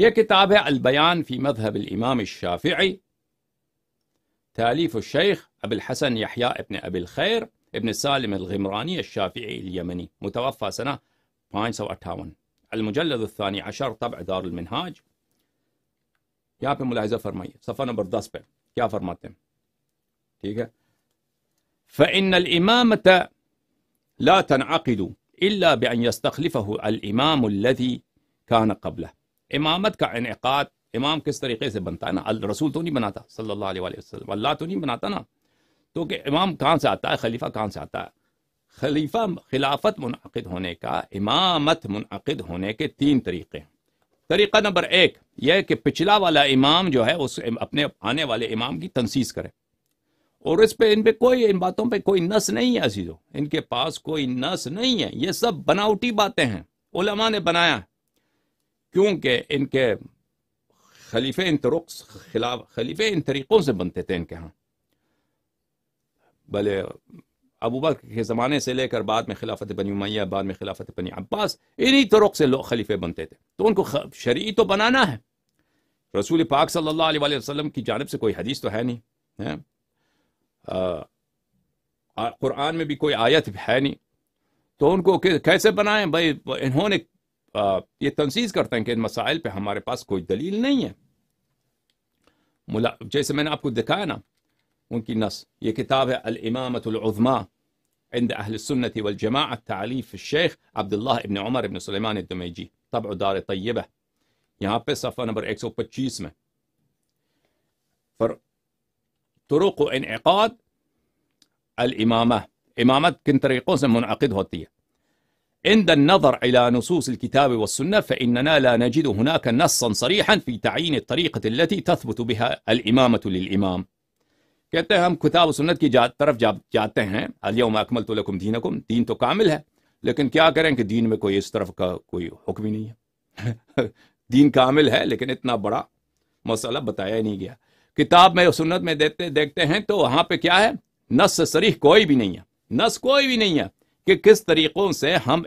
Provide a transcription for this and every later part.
یہ کتاب ہے البیان فی मजहब الامام الشافعی تاليف الشيخ أبي الحسن يحيى ابن أبي الخير ابن سالم الغمراني الشافعي اليمني متوفى سنة 558 المجلد الثاني عشر طبع دار المنهاج يا پہ ملاحظہ فرمائیے صفحہ نمبر 10 پہ کیا فرماتے ہیں ٹھیک ہے فإن الإمامة لا تنعقد إلا بأن يستخلفه الإمام الذي كان قبله امامت کا انعقاد امام کس طریقے سے بنتا ہے نا الرسول تو نہیں بناتا صلی اللہ علیہ وآلہ وسلم اللہ تو نہیں بناتا نا تو کہ امام کہاں سے آتا ہے خلیفہ کہاں سے آتا ہے خلیفہ خلافت منعقد ہونے کا امامت منعقد ہونے کے تین طریقے طریقہ نمبر ایک یہ کہ پچھلا والا امام جو ہے اس اپنے آنے والے امام کی تنسیز کرے اور اس پہ ان پہ کوئی ان باتوں پہ کوئی نس نہیں ہے عزیزو ان کے پاس کوئی نس نہیں ہے یہ سب بناوٹی باتیں ہیں علماء نے بنایا کیونکہ ان کے خلیفے ان خلاف خلیفے ان طریقوں سے بنتے تھے ان کے ہاں بھلے ابو بکر کے زمانے سے لے کر بعد میں خلافت بنی امیہ بعد میں خلافت بنی عباس انہی طرق سے لوگ خلیفے بنتے تھے تو ان کو شرعی تو بنانا ہے رسول پاک صلی اللہ علیہ وسلم کی جانب سے کوئی حدیث تو ہے نہیں قرآن میں بھی کوئی آیت ہے نہیں تو ان کو کیسے بنائیں بھائی انہوں نے ये तनजीज़ करते हैं कि इन मसाइल पे हमारे पास कोई दलील नहीं है मुला जैसे मैंने आपको दिखाया ना उनकी नस ये किताब है अलमामतमा عند أهل السنة والجماعة تعليف الشيخ عبد الله ابن عمر ابن سليمان الدميجي طبع دار طيبة यहाँ पे सफ़ा नंबर 125 में पर तुरुक इनका इमामा इमामत किन तरीक़ों से मुनद होती है عند النظر إلى نصوص الكتاب والسنة فإننا لا نجد هناك نصا صريحا في تعيين الطريقة التي تثبت بها الإمامة للإمام کہتے ہم کتاب و سنت کی طرف جاتے ہیں اليوم أكملت لكم دينكم دین تو کامل ہے لیکن کیا کریں کہ دین میں کوئی طرف کا کوئی حکم ہی نہیں ہے دین کامل ہے لیکن اتنا بڑا مسئلہ بتایا نہیں گیا کتاب میں و سنت میں دیکھتے ہیں تو وہاں پہ کیا ہے نص صريح كوي بھی نہیں نص كوي بھی نہیں کہ کس طریقوں سے ہم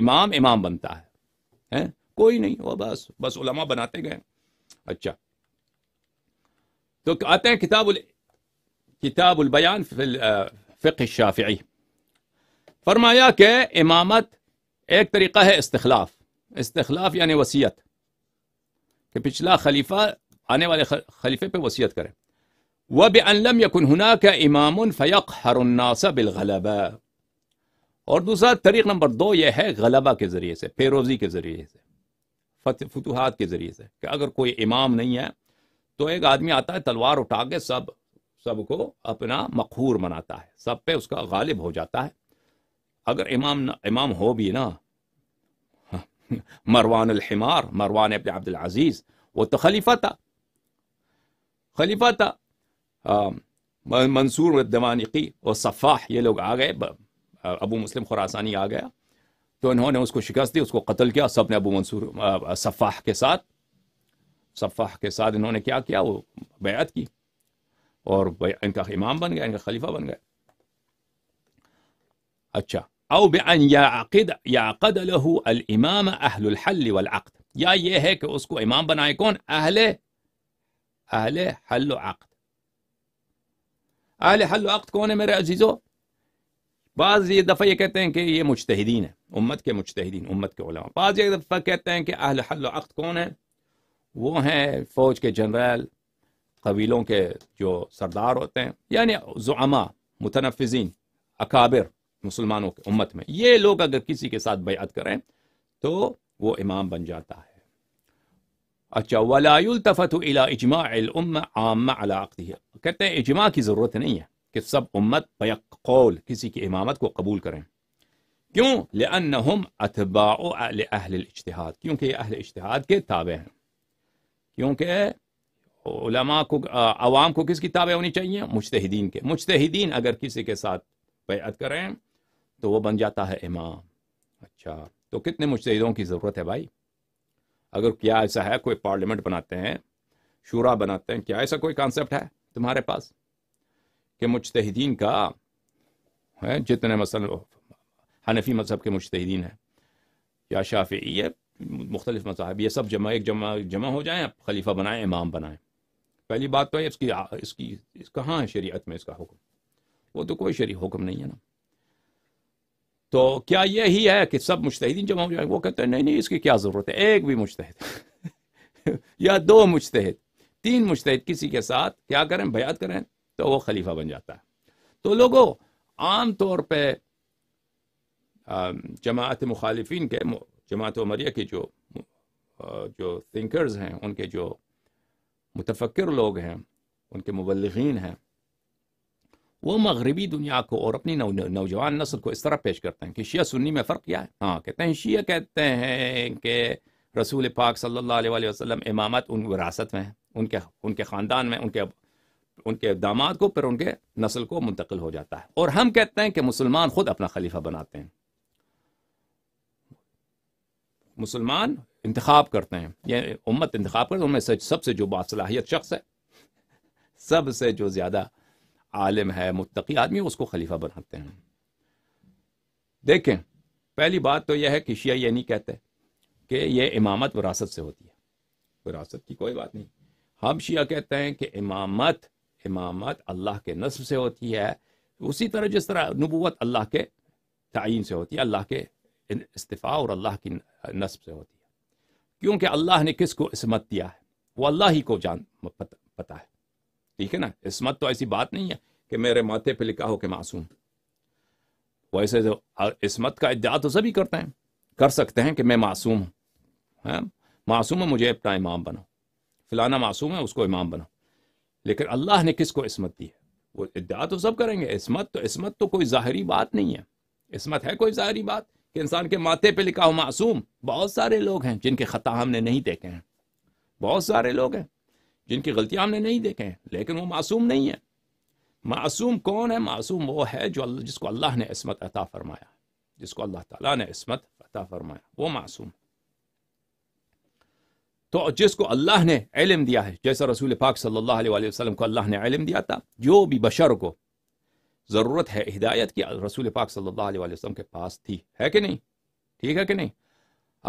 امام امام بنتا ہے کوئی نہیں وہ بس بس علماء بناتے گئے اچھا تو آتے ہیں کتاب ال... کتاب البیان الشافعی فرمایا کہ امامت ایک طریقہ ہے استخلاف استخلاف یعنی وصیت کہ پچھلا خلیفہ آنے والے خلیفے پہ وصیت کرے وہ بے الم یا کنہنا کا امام الفق ہر اناسب اور دوسرا طریق نمبر دو یہ ہے غلبہ کے ذریعے سے پیروزی کے ذریعے سے فتح فتوحات کے ذریعے سے کہ اگر کوئی امام نہیں ہے تو ایک آدمی آتا ہے تلوار اٹھا کے سب سب کو اپنا مقہور مناتا ہے سب پہ اس کا غالب ہو جاتا ہے اگر امام نہ امام ہو بھی نا مروان الحمار مروان ابن عبد العزیز وہ تو خلیفہ تھا خلیفہ تھا منصور الدمانقی و صفاح یہ لوگ آ گئے ابو مسلم خراسانی آ گیا تو انہوں نے اس کو شکست دی اس کو قتل کیا سب نے ابو منصور صفاح کے ساتھ صفاح کے ساتھ انہوں نے کیا کیا وہ بیعت کی اور ان کا امام بن گیا ان کا خلیفہ بن گیا اچھا او بان یعقد یعقد له الامام اهل الحل والعقد یا یہ ہے کہ اس کو امام بنائے کون اہل اہل حل و عقد اہل حل و عقد کون ہے میرے عزیزو بعض یہ دفعہ یہ کہتے ہیں کہ یہ مجتہدین ہیں امت کے مجتہدین امت کے علماء بعض یہ دفعہ کہتے ہیں کہ اہل حل و عقد کون ہیں وہ ہیں فوج کے جنرل قبیلوں کے جو سردار ہوتے ہیں یعنی زعما متنفذین اکابر مسلمانوں کے امت میں یہ لوگ اگر کسی کے ساتھ بیعت کریں تو وہ امام بن جاتا ہے اچھا ولا الطفت الامه عامه عام عقده کہتے ہیں اجماع کی ضرورت نہیں ہے کہ سب امت بیک قول کسی کی امامت کو قبول کریں کیوں اہل الاجتحاد کیونکہ یہ اہل اجتحاد کے تابع ہیں کیونکہ علماء کو عوام کو کس کی تابع ہونی چاہیے مجتہدین کے مجتہدین اگر کسی کے ساتھ بیعت کریں تو وہ بن جاتا ہے امام اچھا تو کتنے مجتہدوں کی ضرورت ہے بھائی اگر کیا ایسا ہے کوئی پارلیمنٹ بناتے ہیں شورا بناتے ہیں کیا ایسا کوئی کانسیپٹ ہے تمہارے پاس مجتہدین کا ہے جتنے مثلا حنفی مذہب کے مجتہدین ہیں یا شافعی ہے مختلف مذاہب یہ سب جمع ایک جمع جمع ہو جائیں خلیفہ بنائیں امام بنائیں پہلی بات تو ہے اس اس اس کی کی کہاں ہے شریعت میں اس کا حکم وہ تو کوئی شریع حکم نہیں ہے نا تو کیا یہی ہے کہ سب مشتحدین جمع ہو جائیں وہ کہتے ہیں نہیں نہیں اس کی کیا ضرورت ہے ایک بھی مشتحد یا دو مشتحد تین مشتحد کسی کے ساتھ کیا کریں بیعت کریں تو وہ خلیفہ بن جاتا ہے تو لوگوں عام طور پہ جماعت مخالفین کے جماعت عمریہ کے جو جو تھنکرز ہیں ان کے جو متفکر لوگ ہیں ان کے مبلغین ہیں وہ مغربی دنیا کو اور اپنی نوجوان نسل کو اس طرح پیش کرتے ہیں کہ شیعہ سنی میں فرق کیا ہے ہاں کہتے ہیں شیعہ کہتے ہیں کہ رسول پاک صلی اللہ علیہ وسلم امامت ان وراثت میں ان کے ان کے خاندان میں ان کے ان کے داماد کو پھر ان کے نسل کو منتقل ہو جاتا ہے اور ہم کہتے ہیں کہ مسلمان خود اپنا خلیفہ بناتے ہیں مسلمان انتخاب کرتے ہیں یہ امت انتخاب کرتے ہیں ان میں سے سب سے جو باصلاحیت شخص ہے سب سے جو زیادہ عالم ہے متقی آدمی اس کو خلیفہ بناتے ہیں دیکھیں پہلی بات تو یہ ہے کہ شیعہ یہ نہیں کہتے کہ یہ امامت وراثت سے ہوتی ہے وراثت کی کوئی بات نہیں ہم شیعہ کہتے ہیں کہ امامت امامت اللہ کے نصب سے ہوتی ہے اسی طرح جس طرح نبوت اللہ کے تعین سے ہوتی ہے اللہ کے استفاع اور اللہ کی نصب سے ہوتی ہے کیونکہ اللہ نے کس کو عصمت دیا ہے وہ اللہ ہی کو جان پتہ ہے ٹھیک ہے نا عصمت تو ایسی بات نہیں ہے کہ میرے ماتھے پہ لکھا ہو کہ معصوم ویسے تو عصمت کا ادعا تو سبھی کرتے ہیں کر سکتے ہیں کہ میں معصوم ہوں ہاں؟ معصوم ہے مجھے اپنا امام بناؤ فلانا معصوم ہے اس کو امام بناؤ لیکن اللہ نے کس کو عصمت دی ہے وہ ادعا تو سب کریں گے عصمت تو عصمت تو کوئی ظاہری بات نہیں ہے عصمت ہے کوئی ظاہری بات کہ انسان کے ماتے پہ لکھا ہو معصوم بہت سارے لوگ ہیں جن کے خطا ہم نے نہیں دیکھے ہیں بہت سارے لوگ ہیں جن کی غلطیاں ہم نے نہیں دیکھے ہیں لیکن وہ معصوم نہیں ہے معصوم کون ہے معصوم وہ ہے جو جس کو اللہ نے عصمت عطا فرمایا جس کو اللہ تعالیٰ نے عصمت عطا فرمایا وہ معصوم ہے تو جس کو اللہ نے علم دیا ہے جیسا رسول پاک صلی اللہ علیہ وآلہ وسلم کو اللہ نے علم دیا تھا جو بھی بشر کو ضرورت ہے ہدایت کی رسول پاک صلی اللہ علیہ وآلہ وسلم کے پاس تھی ہے کہ نہیں ٹھیک ہے کہ نہیں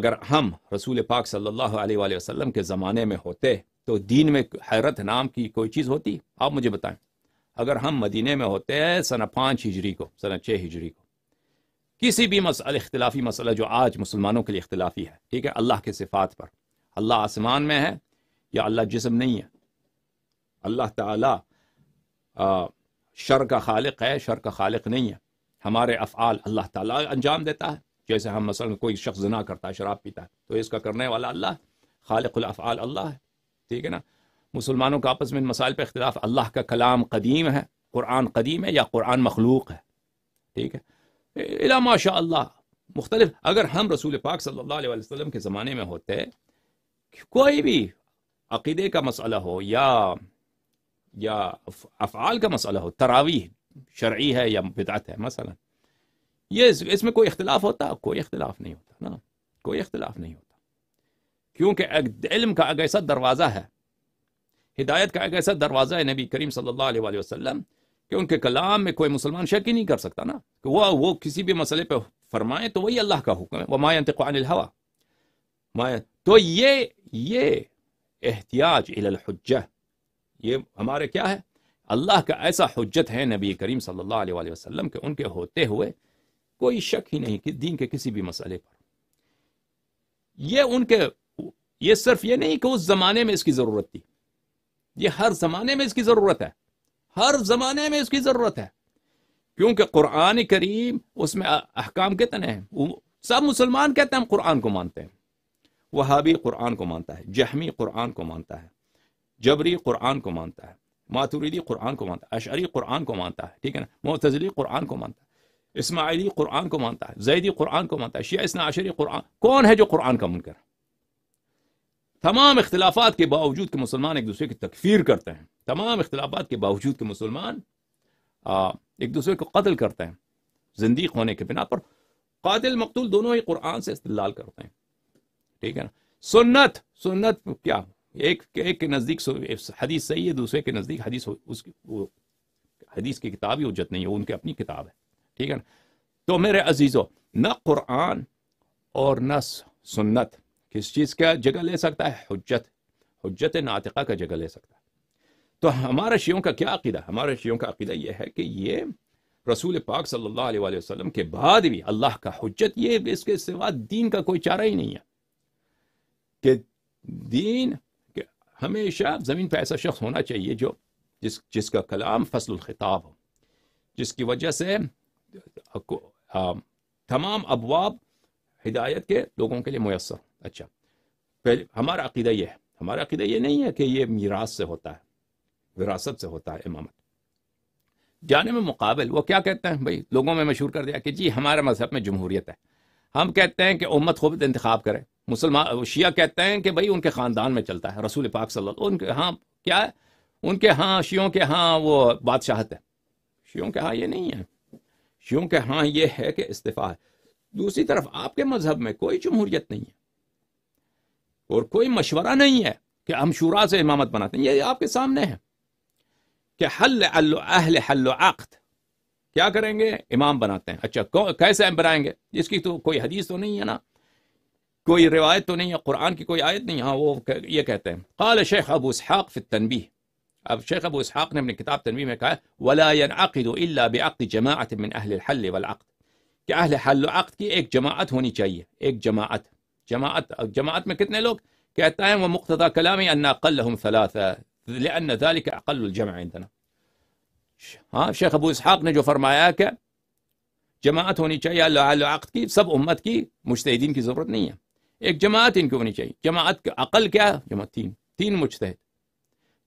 اگر ہم رسول پاک صلی اللہ علیہ وآلہ وسلم کے زمانے میں ہوتے تو دین میں حیرت نام کی کوئی چیز ہوتی آپ مجھے بتائیں اگر ہم مدینے میں ہوتے ہیں سنہ پانچ ہجری کو سنہ چھ ہجری کو کسی بھی مسئلہ اختلافی مسئلہ جو آج مسلمانوں کے لیے اختلافی ہے ٹھیک ہے اللہ کے صفات پر اللہ آسمان میں ہے یا اللہ جسم نہیں ہے اللہ تعالی شر کا خالق ہے شر کا خالق نہیں ہے ہمارے افعال اللہ تعالیٰ انجام دیتا ہے جیسے ہم مثلا کوئی شخص نہ کرتا ہے شراب پیتا ہے تو اس کا کرنے والا اللہ خالق الافعال اللہ ہے ٹھیک ہے نا مسلمانوں کا آپس میں مسائل پہ اختلاف اللہ کا کلام قدیم ہے قرآن قدیم ہے یا قرآن مخلوق ہے ٹھیک ہے الا ماشاء اللہ مختلف اگر ہم رسول پاک صلی اللہ علیہ وسلم کے زمانے میں ہوتے کوئی بھی عقیدے کا مسئلہ ہو یا یا افعال کا مسئلہ ہو تراویح شرعی ہے یا بدعت ہے مثلا یہ اس میں کوئی اختلاف ہوتا کوئی اختلاف نہیں ہوتا نا کوئی اختلاف نہیں ہوتا کیونکہ علم کا ایک ایسا دروازہ ہے ہدایت کا ایک ایسا دروازہ ہے نبی کریم صلی اللہ علیہ وسلم کہ ان کے کلام میں کوئی مسلمان شک ہی نہیں کر سکتا نا کہ وہ وہ کسی بھی مسئلے پہ فرمائیں تو وہی اللہ کا حکم ہے وہ مایا انتقان الحوا مایا تو یہ یہ الی الحجہ یہ ہمارے کیا ہے اللہ کا ایسا حجت ہے نبی کریم صلی اللہ علیہ وآلہ وسلم کے ان کے ہوتے ہوئے کوئی شک ہی نہیں کہ دین کے کسی بھی مسئلے پر یہ ان کے یہ صرف یہ نہیں کہ اس زمانے میں اس کی ضرورت تھی یہ ہر زمانے میں اس کی ضرورت ہے ہر زمانے میں اس کی ضرورت ہے کیونکہ قرآن کریم اس میں احکام کتنے ہیں سب مسلمان کہتے ہیں ہم قرآن کو مانتے ہیں وہابی قرآن کو مانتا ہے جہمی قرآن کو مانتا ہے جبری قرآن کو مانتا ہے ماتوریدی قرآن کو مانتا ہے اشعری قرآن کو مانتا ہے ٹھیک ہے نا معتزلی قرآن کو مانتا ہے اسماعیلی قرآن کو مانتا ہے زیدی قرآن کو مانتا ہے شیعہ اسنا عشری قرآن کون ہے جو قرآن کا منکر ہے تمام اختلافات کے باوجود کہ مسلمان ایک دوسرے کی تکفیر کرتے ہیں تمام اختلافات کے باوجود کہ مسلمان ایک دوسرے کو قتل کرتے ہیں زندگی ہونے کے بنا پر قاتل مقتول دونوں ہی قرآن سے استدلال کرتے ہیں ٹھیک ہے نا سنت سنت کیا ایک ایک کے نزدیک حدیث صحیح ہے دوسرے کے نزدیک حدیث اس کی وہ حدیث کی کتاب ہی حجت نہیں ہے ان کی اپنی کتاب ہے ٹھیک ہے نا تو میرے عزیز و قرآن اور نہ سنت کس چیز کا جگہ لے سکتا ہے حجت حجت ناطقہ کا جگہ لے سکتا ہے تو ہمارے شیوں کا کیا عقیدہ ہمارے شیوں کا عقیدہ یہ ہے کہ یہ رسول پاک صلی اللہ علیہ وسلم کے بعد بھی اللہ کا حجت یہ اس کے سوا دین کا کوئی چارہ ہی نہیں ہے کہ دین ہمیشہ زمین پہ ایسا شخص ہونا چاہیے جو جس جس کا کلام فصل الخطاب ہو جس کی وجہ سے تمام ابواب ہدایت کے لوگوں کے لیے میسر اچھا پہلے ہمارا عقیدہ یہ ہے ہمارا عقیدہ یہ نہیں ہے کہ یہ میراث سے ہوتا ہے وراثت سے ہوتا ہے امامت جانے میں مقابل وہ کیا کہتے ہیں بھائی لوگوں میں مشہور کر دیا کہ جی ہمارے مذہب میں جمہوریت ہے ہم کہتے ہیں کہ امت خوب انتخاب کرے مسلمان شیعہ کہتے ہیں کہ بھائی ان کے خاندان میں چلتا ہے رسول پاک صلی اللہ ان کے ہاں کیا ہے ان کے ہاں شیعوں کے ہاں وہ بادشاہت ہے شیعوں کے ہاں یہ نہیں ہے شیعوں کے ہاں یہ ہے کہ استفاع ہے دوسری طرف آپ کے مذہب میں کوئی جمہوریت نہیں ہے اور کوئی مشورہ نہیں ہے کہ ہم شورا سے امامت بناتے ہیں یہ آپ کے سامنے ہے کہ حل اہل حل عقد کیا کریں گے امام بناتے ہیں اچھا کیسے بنائیں گے جس کی تو کوئی حدیث تو نہیں ہے نا کوئی روایت تو نہیں ہے قرآن کی کوئی آیت نہیں ہاں وہ یہ کہتے ہیں قال شیخ ابو اسحاق فی التنبیح اب شیخ ابو اسحاق نے اپنی کتاب تنبیح میں کہا ولا ينعقد الا بعقد جماعه من اهل الحل والعقد کہ اہل حل و عقد کی ایک جماعت ہونی چاہیے ایک جماعت جماعت جماعت میں کتنے لوگ کہتا ہے وہ مقتضى كلامي ان اقلهم ثلاثه لان ذلك اقل الجمع عندنا ها شیخ ابو اسحاق نے جو فرمایا کہ جماعت ہونی چاہیے اللہ عقد کی سب امت کی مشتہدین کی ضرورت نہیں ہے ایک جماعت ان کی ہونی چاہیے جماعت کا عقل کیا جماعت تین تین متحد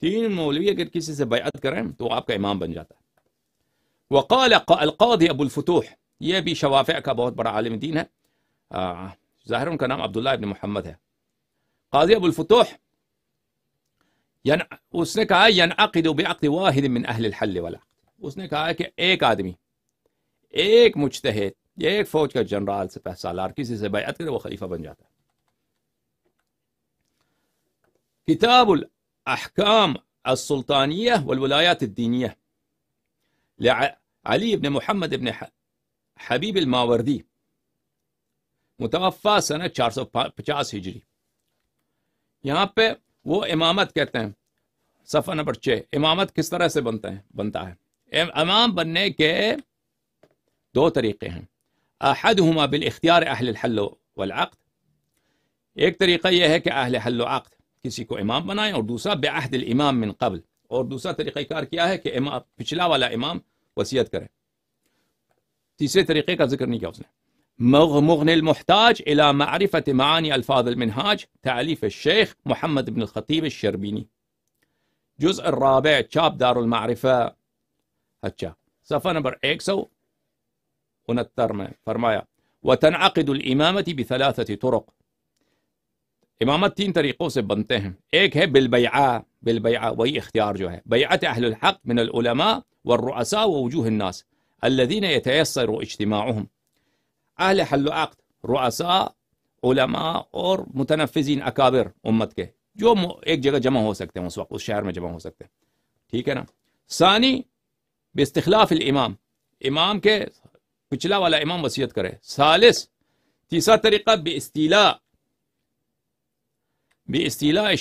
تین مولوی اگر کسی سے بیعت کریں تو آپ کا امام بن جاتا ہے وقال قل ابو الفتوح یہ بھی شوافع کا بہت بڑا عالم دین ہے ظاہر ان کا نام عبداللہ ابن محمد ہے ابو الفتوح یعن اس نے کہا ینعقد بعقد واحد من اہل الحل والا اس نے کہا کہ ایک آدمی ایک مجتہد ایک فوج کا جنرال سے پیسہ لار کسی سے بیعت کرے وہ خلیفہ بن جاتا ہے كتاب الأحكام السلطانية والولايات الدينية لعلي بن محمد بن حبيب الماوردي متوفى سنة 450 هجري یہاں پہ وہ امامت کہتے ہیں صفحہ نمبر چھ امامت کس طرح سے بنتا ہے بنتا ہے امام بننے کے دو طریقے ہیں احد ہما اہل الحل والعقد ایک طریقہ یہ ہے کہ اہل حل و عقد کسی کو امام بنائیں اور دوسرا بعہد الامام من قبل اور دوسرا طریقہ کار کیا ہے کہ امام پچھلا والا امام وصیت کرے تیسرے طریقے کا ذکر نہیں کیا اس نے مغمغن المحتاج الى معرفت معانی الفاظ المنحاج تعلیف الشیخ محمد بن الخطیب الشربینی جزء الرابع چاپ دار المعرفہ اچھا صفحہ نمبر ایک سو انتر میں فرمایا وتنعقد الامامة بثلاثة طرق امامت تین طریقوں سے بنتے ہیں ایک ہے بلبیا بلبیا وہی اختیار جو ہے بیعت اہل الحق من العلماء والرؤساء و الناس الذين يتيسر اجتماعهم اہل حل عقد رؤساء علماء اور متنفذین اکابر امت کے جو ایک جگہ جمع ہو سکتے ہیں اس وقت اس شہر میں جمع ہو سکتے ہیں ٹھیک ہے نا ثانی باستخلاف الامام امام کے پچھلا والا امام وصیت کرے ثالث تیسرا طریقہ بے بے اسطیلا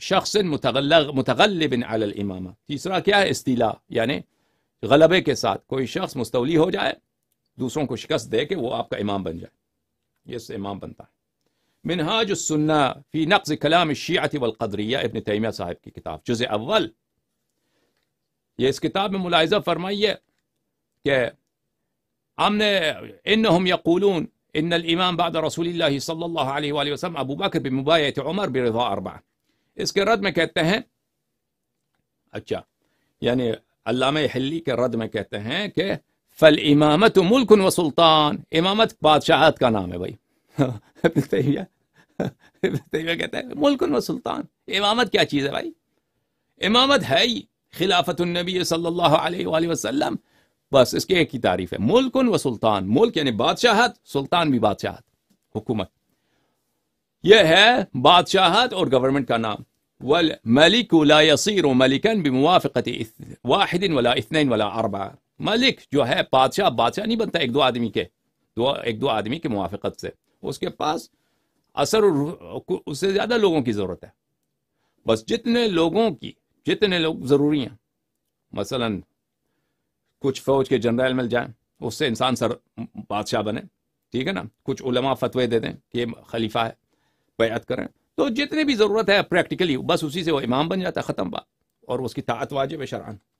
شخص متغلب علی متغلام تیسرا کیا ہے اسطیلاح یعنی غلبے کے ساتھ کوئی شخص مستولی ہو جائے دوسروں کو شکست دے کے وہ آپ کا امام بن جائے یہ امام بنتا ہے منہاج سننا فی نقض کلام شیات والقدریہ ابن تیمیہ صاحب کی کتاب جز اول یہ اس کتاب میں ملاحظہ فرمائیے کہ ہم نے انہم یقولون إن الإمام امام باد اور صلی اللہ علیہ وسلم ابوبا کے مباحت عمر برضا اس کے رد میں کہتے ہیں اچھا یعنی علامہ حلی کے رد میں کہتے ہیں کہ فل امامت ملک و سلطان امامت بادشاہت کا نام ہے بھائی ابن ابن تیمیہ تیمیہ کہتے ہیں ملک و سلطان امامت کیا چیز ہے بھائی امامت ہے ہی خلافت النبی صلی اللہ علیہ وآلہ وسلم بس اس کی ایک ہی تعریف ہے ملکن و سلطان ملک یعنی بادشاہت سلطان بھی بادشاہت حکومت یہ ہے بادشاہت اور گورنمنٹ کا نامین ملک جو ہے بادشاہ بادشاہ نہیں بنتا ایک دو آدمی کے ایک دو آدمی موافقت سے اس کے پاس اثر اس سے زیادہ لوگوں کی ضرورت ہے بس جتنے لوگوں کی جتنے لوگ ضروری ہیں مثلاً کچھ فوج کے جنرل مل جائیں اس سے انسان سر بادشاہ بنے ٹھیک ہے نا کچھ علماء فتوی دے دیں کہ خلیفہ ہے بیعت کریں تو جتنی بھی ضرورت ہے پریکٹیکلی بس اسی سے وہ امام بن جاتا ہے ختم بات اور اس کی طاعت واجب شرعن